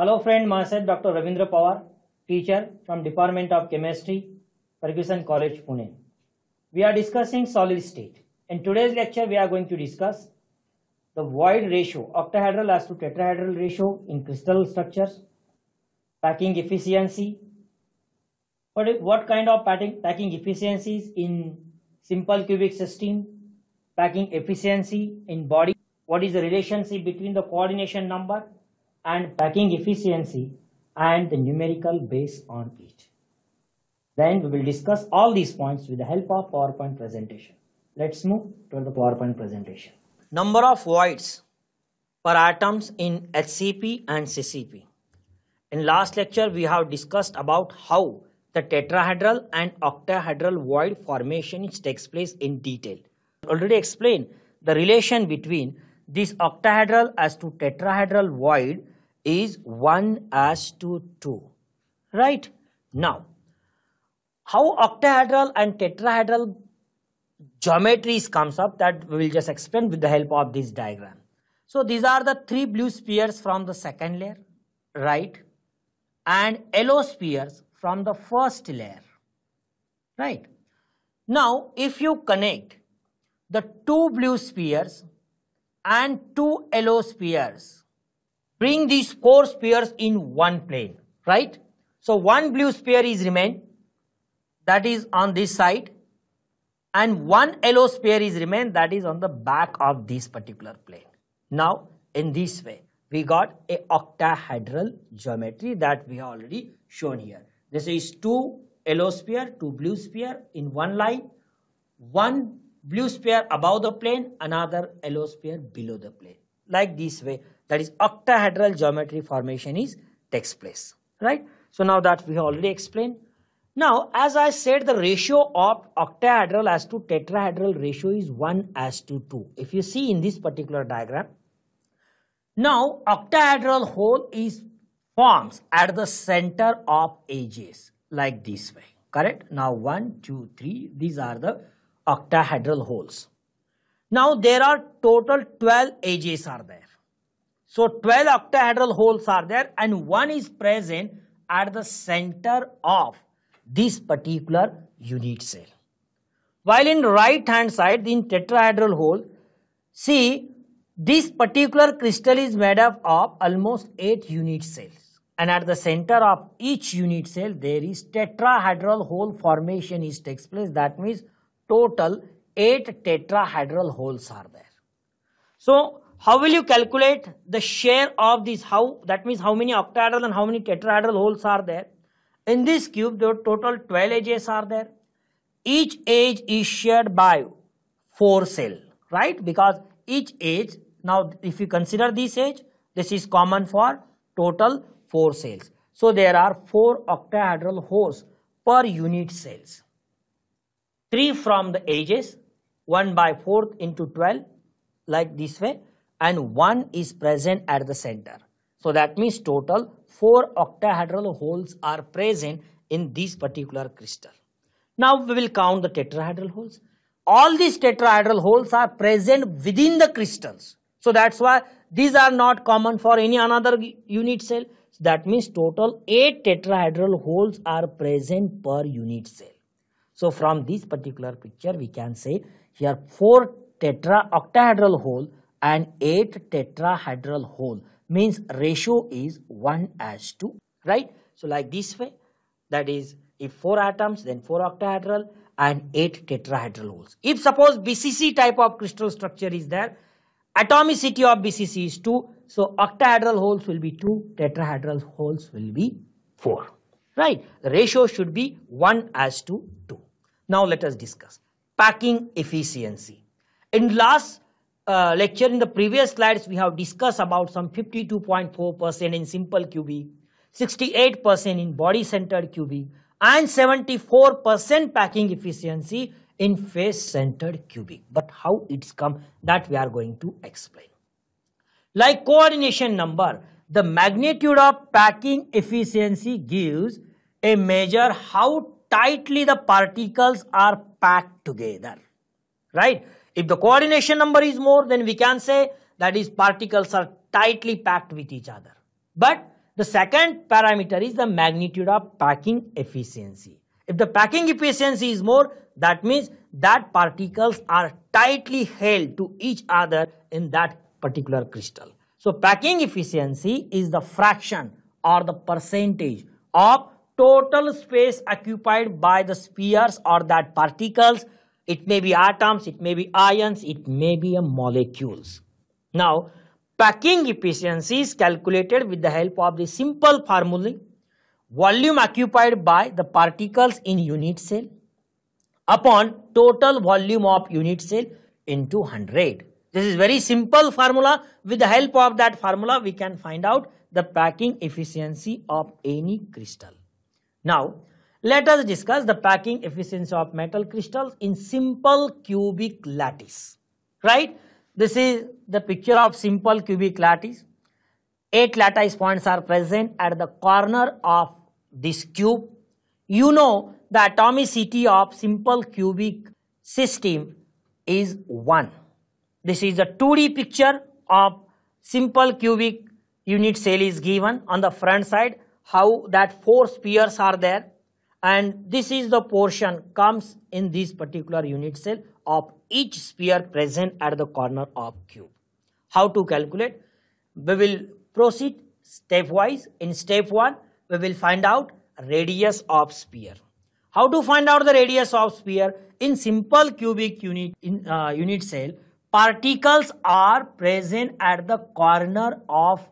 Hello friend, myself Dr. Ravindra Pawar, teacher from Department of Chemistry, Ferguson College, Pune. We are discussing solid state. In today's lecture, we are going to discuss the void ratio, octahedral as to tetrahedral ratio in crystal structures, packing efficiency, what, what kind of packing efficiencies in simple cubic system, packing efficiency in body, what is the relationship between the coordination number and packing efficiency and the numerical base on it. Then we will discuss all these points with the help of PowerPoint presentation. Let's move to the PowerPoint presentation. Number of voids per atoms in HCP and CCP. In last lecture, we have discussed about how the tetrahedral and octahedral void formation takes place in detail. Already explained the relation between this octahedral as to tetrahedral void is 1 as to 2. Right? Now, how octahedral and tetrahedral geometries comes up that we will just explain with the help of this diagram. So these are the three blue spheres from the second layer, right? And yellow spheres from the first layer, right? Now, if you connect the two blue spheres and two yellow spheres bring these four spheres in one plane, right? So one blue sphere is remain, that is on this side, and one yellow sphere is remain, that is on the back of this particular plane. Now, in this way, we got a octahedral geometry that we have already shown here. This is two yellow sphere, two blue sphere in one line, one blue sphere above the plane, another yellow sphere below the plane, like this way that is octahedral geometry formation is takes place, right? So now that we have already explained. Now, as I said, the ratio of octahedral as to tetrahedral ratio is 1 as to 2. If you see in this particular diagram, now octahedral hole is forms at the center of edges like this way, correct? Now 1, 2, 3, these are the octahedral holes. Now there are total 12 edges are there. So 12 octahedral holes are there and one is present at the center of this particular unit cell. While in right hand side in tetrahedral hole, see this particular crystal is made up of almost 8 unit cells and at the center of each unit cell there is tetrahedral hole formation is takes place that means total 8 tetrahedral holes are there. So how will you calculate the share of these how? That means how many octahedral and how many tetrahedral holes are there. In this cube, the total 12 edges are there. Each edge is shared by 4 cell, right? Because each edge, now if you consider this edge, this is common for total 4 cells. So there are 4 octahedral holes per unit cells. 3 from the edges, 1 by 4 into 12 like this way and 1 is present at the center. So that means total 4 octahedral holes are present in this particular crystal. Now we will count the tetrahedral holes. All these tetrahedral holes are present within the crystals. So that's why these are not common for any another unit cell. So that means total 8 tetrahedral holes are present per unit cell. So from this particular picture we can say here 4 tetra octahedral hole and 8 tetrahedral hole means ratio is 1 as 2 right so like this way that is if 4 atoms then 4 octahedral and 8 tetrahedral holes if suppose BCC type of crystal structure is there atomicity of BCC is 2 so octahedral holes will be 2 tetrahedral holes will be 4 right the ratio should be 1 as to 2 now let us discuss packing efficiency in last uh, lecture, in the previous slides, we have discussed about some 52.4% in simple QB, 68% in body-centered QB, and 74% packing efficiency in face-centered QB. But how it's come, that we are going to explain. Like coordination number, the magnitude of packing efficiency gives a measure how tightly the particles are packed together, right? If the coordination number is more, then we can say that these particles are tightly packed with each other. But the second parameter is the magnitude of packing efficiency. If the packing efficiency is more, that means that particles are tightly held to each other in that particular crystal. So packing efficiency is the fraction or the percentage of total space occupied by the spheres or that particles it may be atoms, it may be ions, it may be molecules. Now, packing efficiency is calculated with the help of the simple formula volume occupied by the particles in unit cell upon total volume of unit cell into 100. This is very simple formula. With the help of that formula, we can find out the packing efficiency of any crystal. Now, let us discuss the packing efficiency of metal crystals in simple cubic lattice, right? This is the picture of simple cubic lattice. Eight lattice points are present at the corner of this cube. You know the atomicity of simple cubic system is 1. This is a 2D picture of simple cubic unit cell is given on the front side how that four spheres are there and this is the portion comes in this particular unit cell of each sphere present at the corner of cube. How to calculate? We will proceed stepwise. In step 1, we will find out radius of sphere. How to find out the radius of sphere? In simple cubic unit, in, uh, unit cell, particles are present at the corner of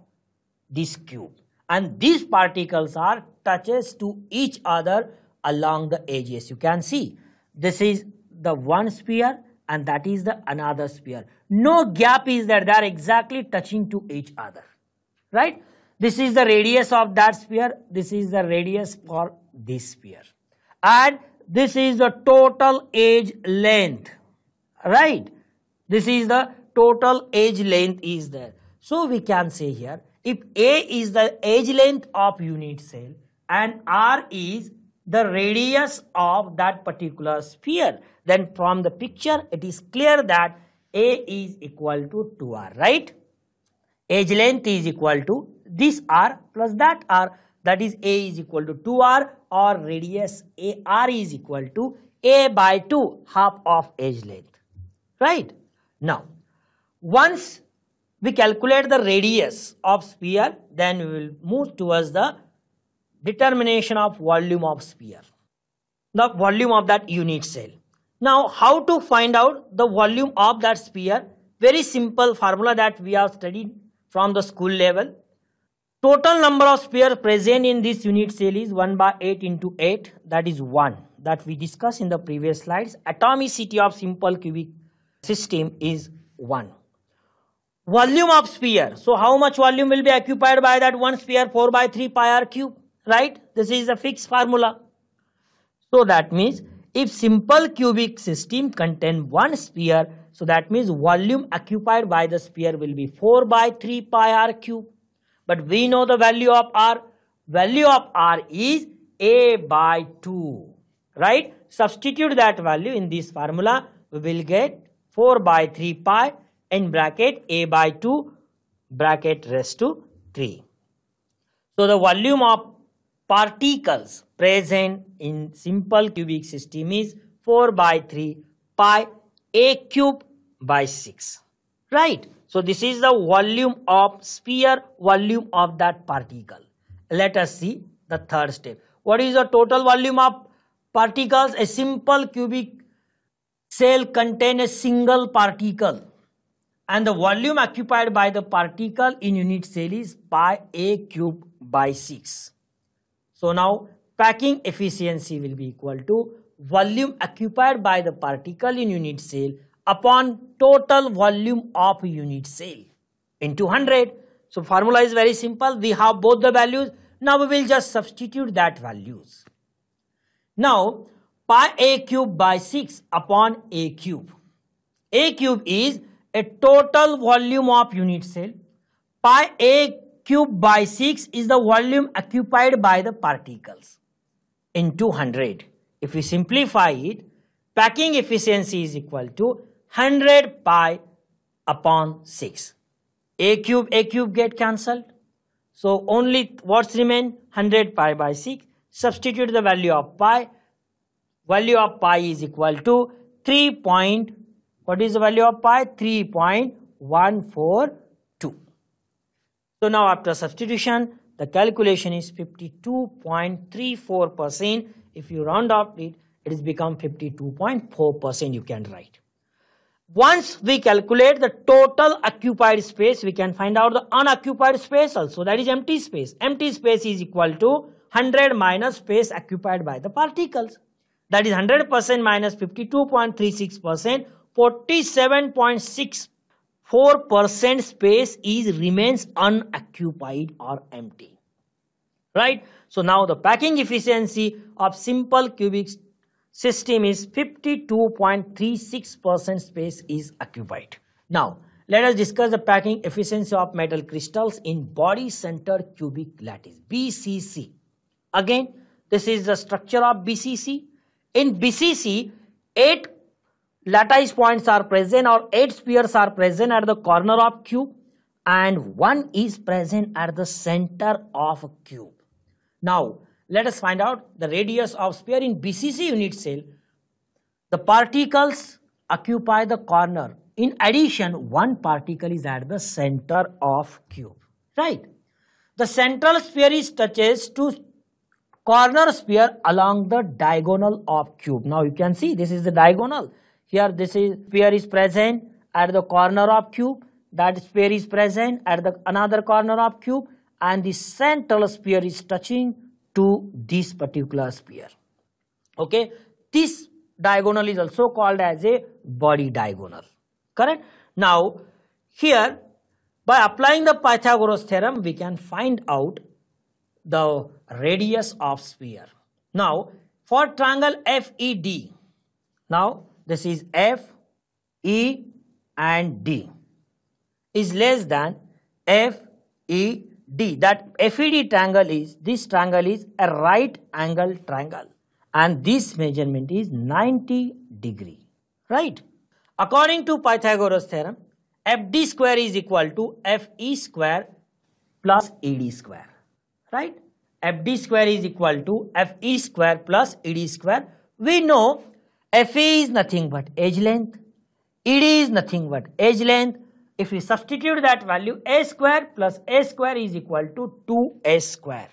this cube and these particles are touches to each other along the edges. You can see this is the one sphere and that is the another sphere. No gap is there. They are exactly touching to each other. Right? This is the radius of that sphere. This is the radius for this sphere. And this is the total edge length. Right? This is the total edge length is there. So we can say here if A is the edge length of unit cell and R is the radius of that particular sphere, then from the picture it is clear that A is equal to 2R, right? Edge length is equal to this R plus that R, that is A is equal to 2R or radius AR is equal to A by 2, half of edge length, right? Now, once we calculate the radius of sphere, then we will move towards the determination of volume of sphere, the volume of that unit cell. Now, how to find out the volume of that sphere? Very simple formula that we have studied from the school level. Total number of sphere present in this unit cell is 1 by 8 into 8, that is 1 that we discussed in the previous slides. Atomicity of simple cubic system is 1 volume of sphere. So how much volume will be occupied by that one sphere 4 by 3 pi r cube, right? This is a fixed formula. So that means if simple cubic system contain one sphere, so that means volume occupied by the sphere will be 4 by 3 pi r cube. But we know the value of r. Value of r is a by 2, right? Substitute that value in this formula, we will get 4 by 3 pi in bracket a by 2 bracket rest to 3. So the volume of particles present in simple cubic system is 4 by 3 pi a cube by 6. Right. So this is the volume of sphere, volume of that particle. Let us see the third step. What is the total volume of particles? A simple cubic cell contains a single particle and the volume occupied by the particle in unit cell is pi a cube by 6. So now packing efficiency will be equal to volume occupied by the particle in unit cell upon total volume of unit cell into 100. So formula is very simple. We have both the values. Now we will just substitute that values. Now pi a cube by 6 upon a cube. a cube is a total volume of unit cell pi a cube by 6 is the volume occupied by the particles in two hundred. If we simplify it, packing efficiency is equal to 100 pi upon 6. A cube, A cube get cancelled. So only what's remain? 100 pi by 6. Substitute the value of pi. Value of pi is equal to 3.5 what is the value of pi? 3.142. So now after substitution, the calculation is 52.34%. If you round off it, it has become 52.4% you can write. Once we calculate the total occupied space, we can find out the unoccupied space also. That is empty space. Empty space is equal to 100 minus space occupied by the particles. That is 100% minus 52.36% 47.64% space is remains unoccupied or empty right so now the packing efficiency of simple cubic system is 52.36% space is occupied now let us discuss the packing efficiency of metal crystals in body center cubic lattice BCC. Again, this is the structure of BCC. In BCC, 8 lattice points are present or 8 spheres are present at the corner of cube and 1 is present at the center of a cube. Now, let us find out the radius of sphere in BCC unit cell. The particles occupy the corner. In addition, one particle is at the center of cube, right? The central sphere is touches to corner sphere along the diagonal of cube. Now you can see this is the diagonal here this is sphere is present at the corner of cube that sphere is present at the another corner of cube and the central sphere is touching to this particular sphere okay this diagonal is also called as a body diagonal correct now here by applying the pythagoras theorem we can find out the radius of sphere now for triangle fed now this is F, E and D is less than F, E, D. That FED triangle is, this triangle is a right angle triangle and this measurement is 90 degree, right? According to Pythagoras theorem, FD square is equal to FE square plus ED square, right? FD square is equal to FE square plus ED square. We know FE is nothing but edge length. ED is nothing but edge length. If we substitute that value, A square plus A square is equal to 2A square.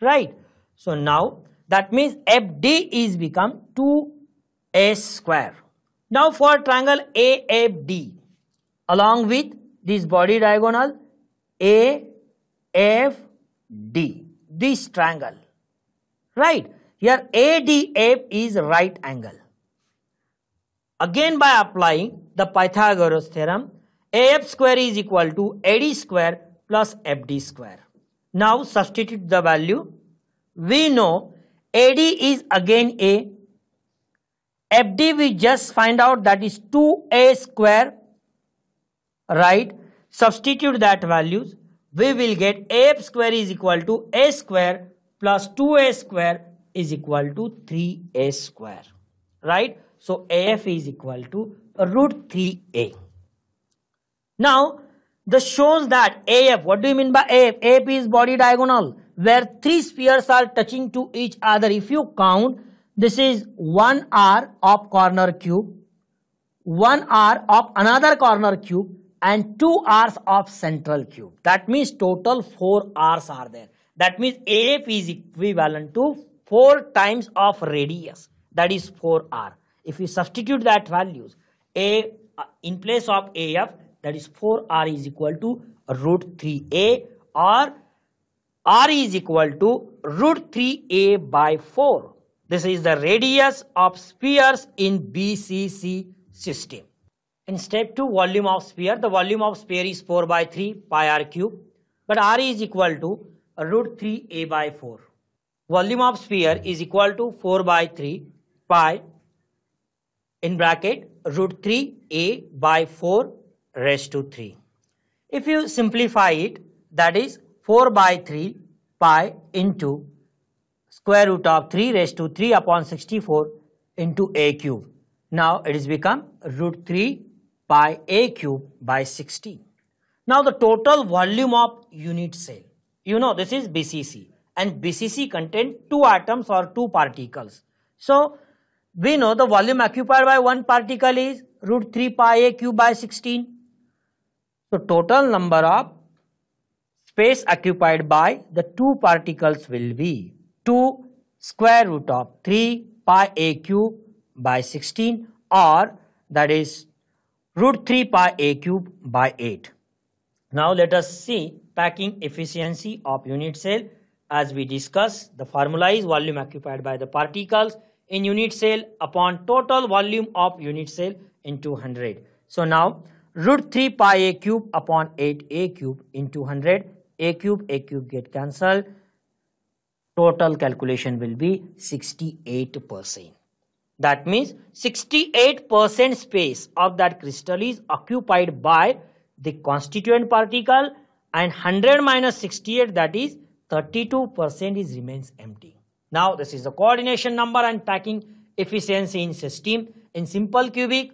Right? So now that means FD is become 2A square. Now for triangle AFD along with this body diagonal AFD, this triangle. Right? Here ADF is right angle. Again by applying the Pythagoras theorem, AF square is equal to AD square plus FD square. Now substitute the value. We know AD is again A. FD we just find out that is 2A square. Right. Substitute that values. We will get AF square is equal to A square plus 2A square is equal to 3a square right so af is equal to root 3a now this shows that af what do you mean by af af is body diagonal where three spheres are touching to each other if you count this is one r of corner cube one r of another corner cube and two R's of central cube. That means total four R's are there. That means AF is equivalent to 4 times of radius that is 4r. If we substitute that values a uh, in place of af that is 4r is equal to root 3a or r is equal to root 3a by 4. This is the radius of spheres in BCC system. In step 2 volume of sphere, the volume of sphere is 4 by 3 pi r cube but r is equal to root 3a by 4 volume of sphere is equal to 4 by 3 pi in bracket root 3 a by 4 raised to 3. If you simplify it that is 4 by 3 pi into square root of 3 raised to 3 upon 64 into a cube. Now it has become root 3 pi a cube by 60. Now the total volume of unit cell. You know this is BCC and BCC contain two atoms or two particles. So we know the volume occupied by one particle is root 3 pi a cube by 16. So total number of space occupied by the two particles will be 2 square root of 3 pi a cube by 16 or that is root 3 pi a cube by 8. Now let us see packing efficiency of unit cell as we discussed, the formula is volume occupied by the particles in unit cell upon total volume of unit cell into 100. So now root 3 pi a cube upon 8 a cube into 100 a cube a cube get cancelled total calculation will be 68 percent. That means 68 percent space of that crystal is occupied by the constituent particle and 100 minus 68 that is 32% is remains empty. Now this is the coordination number and packing efficiency in system. In simple cubic,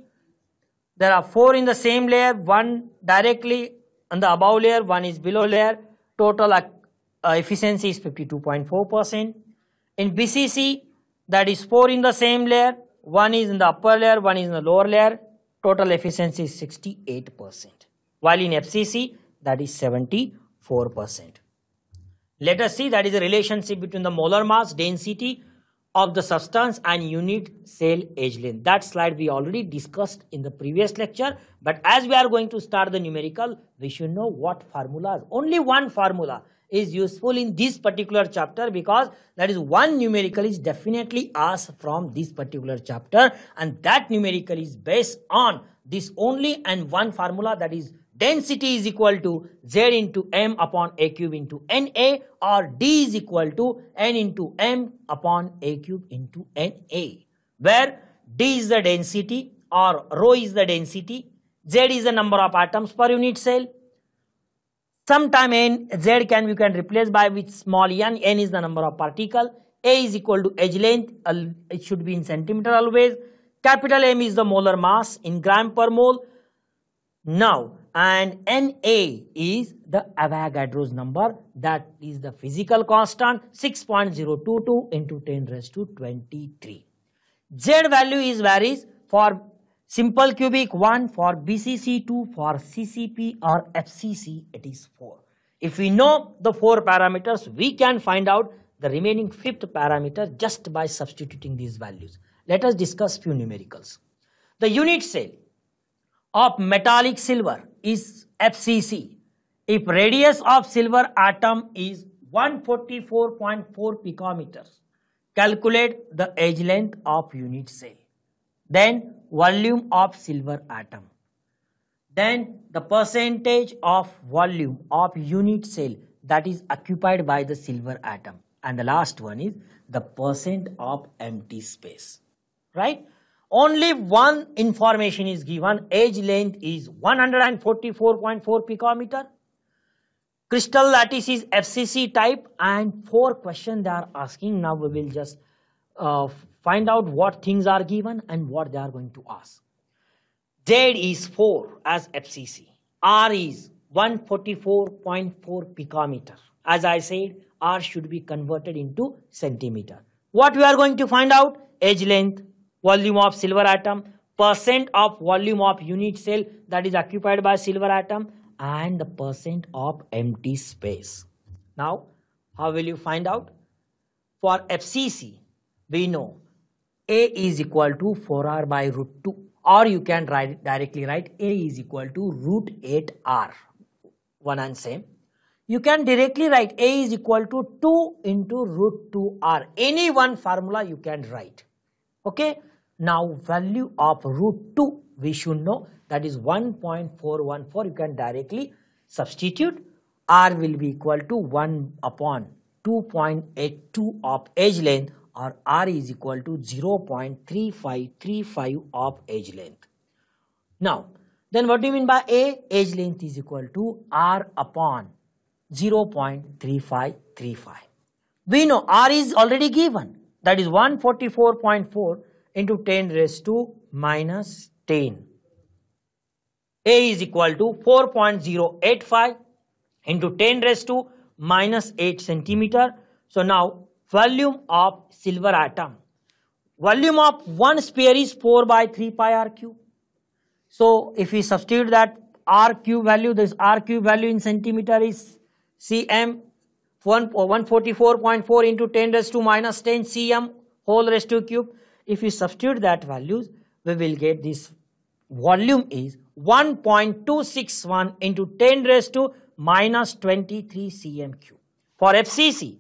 there are four in the same layer, one directly on the above layer, one is below layer. Total uh, uh, efficiency is 52.4%. In BCC, that is four in the same layer, one is in the upper layer, one is in the lower layer. Total efficiency is 68%. While in FCC, that is 74%. Let us see that is a relationship between the molar mass density of the substance and unit cell age length. That slide we already discussed in the previous lecture. But as we are going to start the numerical, we should know what formulas. Only one formula is useful in this particular chapter because that is one numerical is definitely asked from this particular chapter and that numerical is based on this only and one formula that is density is equal to Z into M upon A cube into NA or D is equal to N into M upon A cube into NA where D is the density or rho is the density, Z is the number of atoms per unit cell. Sometime N, Z can we can replace by with small n, n is the number of particle, A is equal to edge length, it should be in centimeter always, capital M is the molar mass in gram per mole. Now, and Na is the Avogadro's number that is the physical constant 6.022 into 10 raised to 23. Z value is varies for simple cubic 1 for BCC 2 for CCP or FCC it is 4. If we know the 4 parameters we can find out the remaining fifth parameter just by substituting these values. Let us discuss few numericals. The unit cell of metallic silver is FCC. If radius of silver atom is 144.4 picometers, calculate the edge length of unit cell. Then volume of silver atom. Then the percentage of volume of unit cell that is occupied by the silver atom. And the last one is the percent of empty space. Right? only one information is given. Edge length is 144.4 picometer. Crystal lattice is FCC type and four questions they are asking. Now we will just uh, find out what things are given and what they are going to ask. Z is 4 as FCC. R is 144.4 picometer. As I said, R should be converted into centimeter. What we are going to find out? Edge length, volume of silver atom, percent of volume of unit cell that is occupied by silver atom and the percent of empty space. Now, how will you find out? For FCC, we know A is equal to 4R by root 2 or you can write, directly write A is equal to root 8R, one and same. You can directly write A is equal to 2 into root 2R, any one formula you can write. Okay. Now value of root 2 we should know that is 1.414 you can directly substitute r will be equal to 1 upon 2.82 of edge length or r is equal to 0.3535 of edge length. Now then what do you mean by a? Edge length is equal to r upon 0.3535. We know r is already given that is 144.4 into 10 raised to minus 10. A is equal to 4.085 into 10 raised to minus 8 centimeter. So now volume of silver atom. Volume of one sphere is 4 by 3 pi r cube. So if we substitute that r cube value, this r cube value in centimeter is cm 144.4 uh, into 10 raised to minus 10 cm whole raised to cube. If we substitute that values, we will get this volume is 1.261 into 10 raised to minus 23 cm cube. For FCC,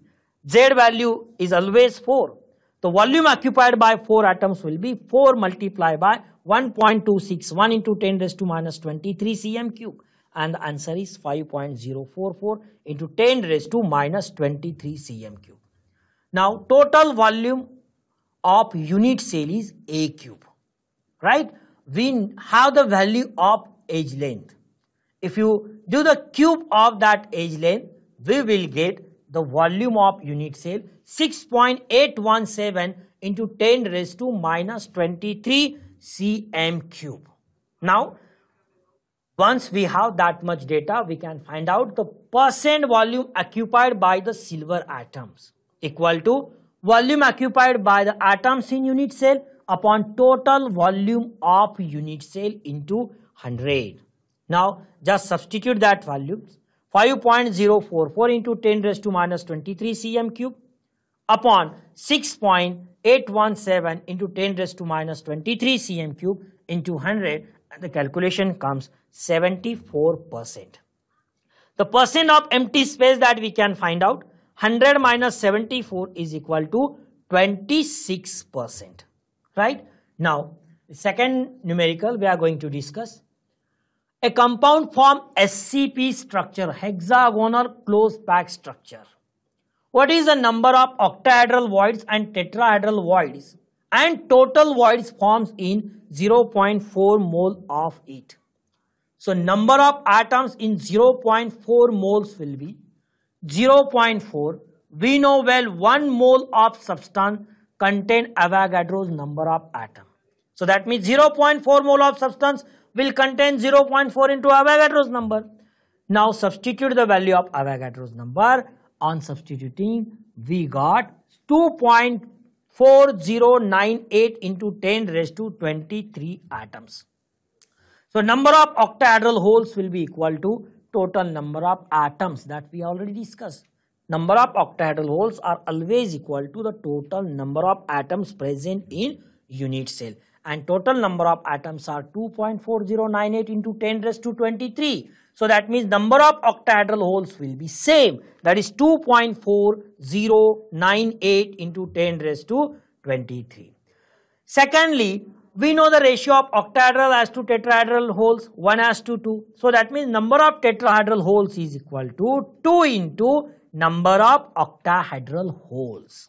Z value is always 4. The volume occupied by 4 atoms will be 4 multiplied by 1.261 into 10 raised to minus 23 cm cube and the answer is 5.044 into 10 raised to minus 23 cm cube. Now total volume of unit cell is A cube, right? We have the value of edge length. If you do the cube of that edge length, we will get the volume of unit cell 6.817 into 10 raised to minus 23 cm cube. Now, once we have that much data, we can find out the percent volume occupied by the silver atoms equal to volume occupied by the atoms in unit cell upon total volume of unit cell into 100. Now, just substitute that volume 5.044 into 10 raised to minus 23 cm cube upon 6.817 into 10 raised to minus 23 cm cube into 100 and the calculation comes 74%. The percent of empty space that we can find out 100 minus 74 is equal to 26%. Right? Now, the second numerical we are going to discuss. A compound form SCP structure, hexagonal closed pack structure. What is the number of octahedral voids and tetrahedral voids and total voids forms in 0.4 mole of it. So number of atoms in 0.4 moles will be 0.4. We know well 1 mole of substance contain Avogadro's number of atoms. So that means 0.4 mole of substance will contain 0.4 into Avogadro's number. Now substitute the value of Avogadro's number. On substituting, we got 2.4098 into 10 raised to 23 atoms. So number of octahedral holes will be equal to total number of atoms that we already discussed. Number of octahedral holes are always equal to the total number of atoms present in unit cell. And total number of atoms are 2.4098 into 10 raised to 23. So that means number of octahedral holes will be same. That is 2.4098 into 10 raised to 23. Secondly, we know the ratio of octahedral as to tetrahedral holes 1 as to 2. So that means number of tetrahedral holes is equal to 2 into number of octahedral holes.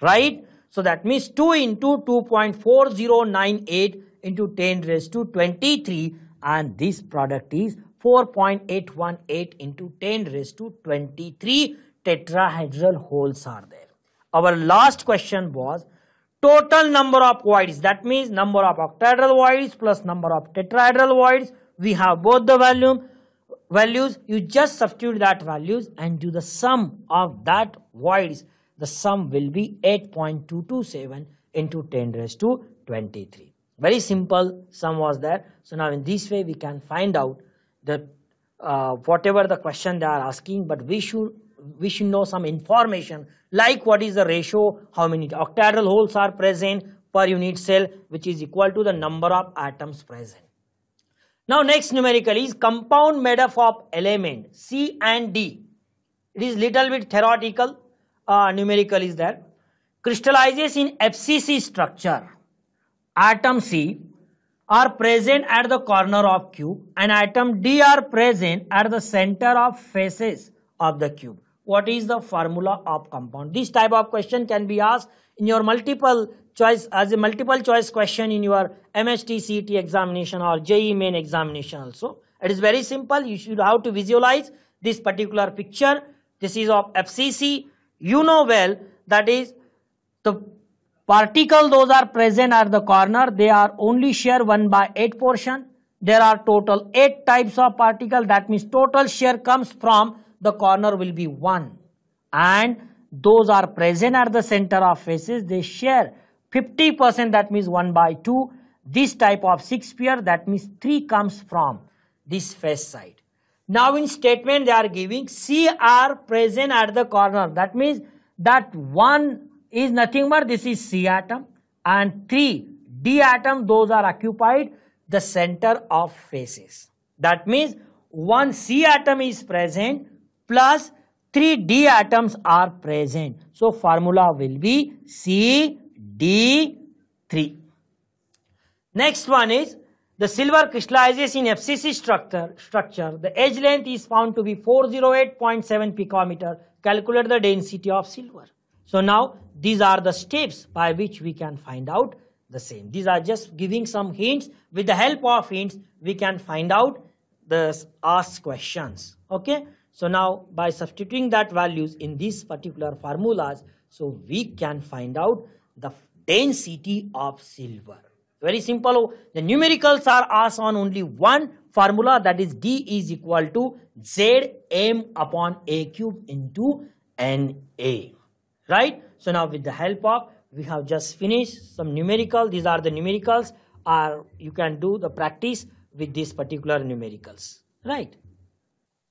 Right? So that means 2 into 2.4098 into 10 raised to 23 and this product is 4.818 into 10 raised to 23 tetrahedral holes are there. Our last question was total number of voids that means number of octahedral voids plus number of tetrahedral voids we have both the volume values you just substitute that values and do the sum of that voids the sum will be 8.227 into 10 raised to 23 very simple sum was there so now in this way we can find out the uh, whatever the question they are asking but we should we should know some information like what is the ratio, how many octahedral holes are present per unit cell which is equal to the number of atoms present. Now next numerical is compound made up of element C and D. It is little bit theoretical, uh, numerical is there. Crystallizes in FCC structure. Atom C are present at the corner of cube and atom D are present at the center of faces of the cube what is the formula of compound this type of question can be asked in your multiple choice as a multiple choice question in your mht cet examination or je main examination also it is very simple you should how to visualize this particular picture this is of fcc you know well that is the particle those are present at the corner they are only share 1 by 8 portion there are total 8 types of particle that means total share comes from the corner will be 1 and those are present at the center of faces they share 50% that means 1 by 2 this type of 6 pair that means 3 comes from this face side. Now in statement they are giving C are present at the corner that means that 1 is nothing but this is C atom and 3 D atom those are occupied the center of faces. That means one C atom is present plus 3 D atoms are present. So, formula will be CD3. Next one is the silver crystallizes in FCC structure. structure. The edge length is found to be 408.7 picometer. Calculate the density of silver. So now these are the steps by which we can find out the same. These are just giving some hints. With the help of hints, we can find out the asked questions. Okay. So now by substituting that values in these particular formulas, so we can find out the density of silver. Very simple. The numericals are asked on only one formula that is D is equal to ZM upon A cube into NA. Right? So now with the help of, we have just finished some numerical. These are the numericals Are you can do the practice with these particular numericals. Right?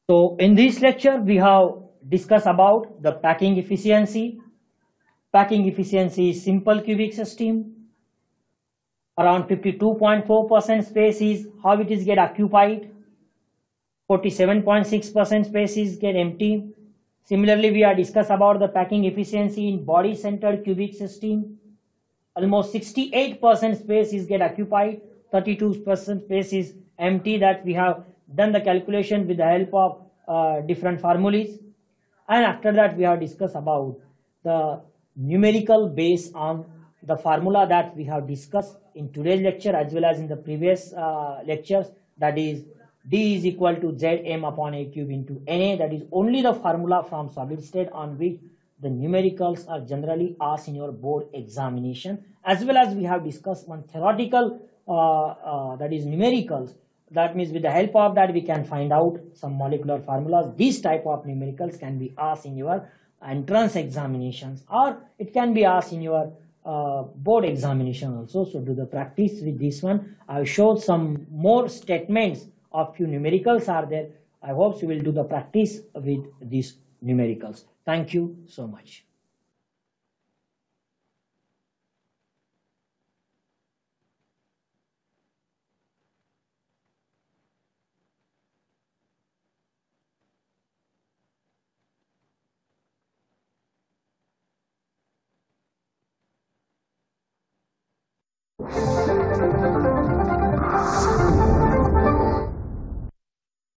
So in this lecture, we have discussed about the packing efficiency. Packing efficiency is simple cubic system. Around 52.4% space is how it is get occupied. 47.6% space is get empty. Similarly, we are discussed about the packing efficiency in body-centered cubic system. Almost 68% space is get occupied, 32% space is empty that we have done the calculation with the help of uh, different formulas and after that we have discussed about the numerical base on the formula that we have discussed in today's lecture as well as in the previous uh, lectures that is d is equal to zm upon a cube into na that is only the formula from solid state on which the numericals are generally asked in your board examination as well as we have discussed one theoretical uh, uh, that is numericals that means with the help of that we can find out some molecular formulas these type of numericals can be asked in your entrance examinations or it can be asked in your uh, board examination also so do the practice with this one i showed some more statements of few numericals are there i hope you will do the practice with these numericals thank you so much you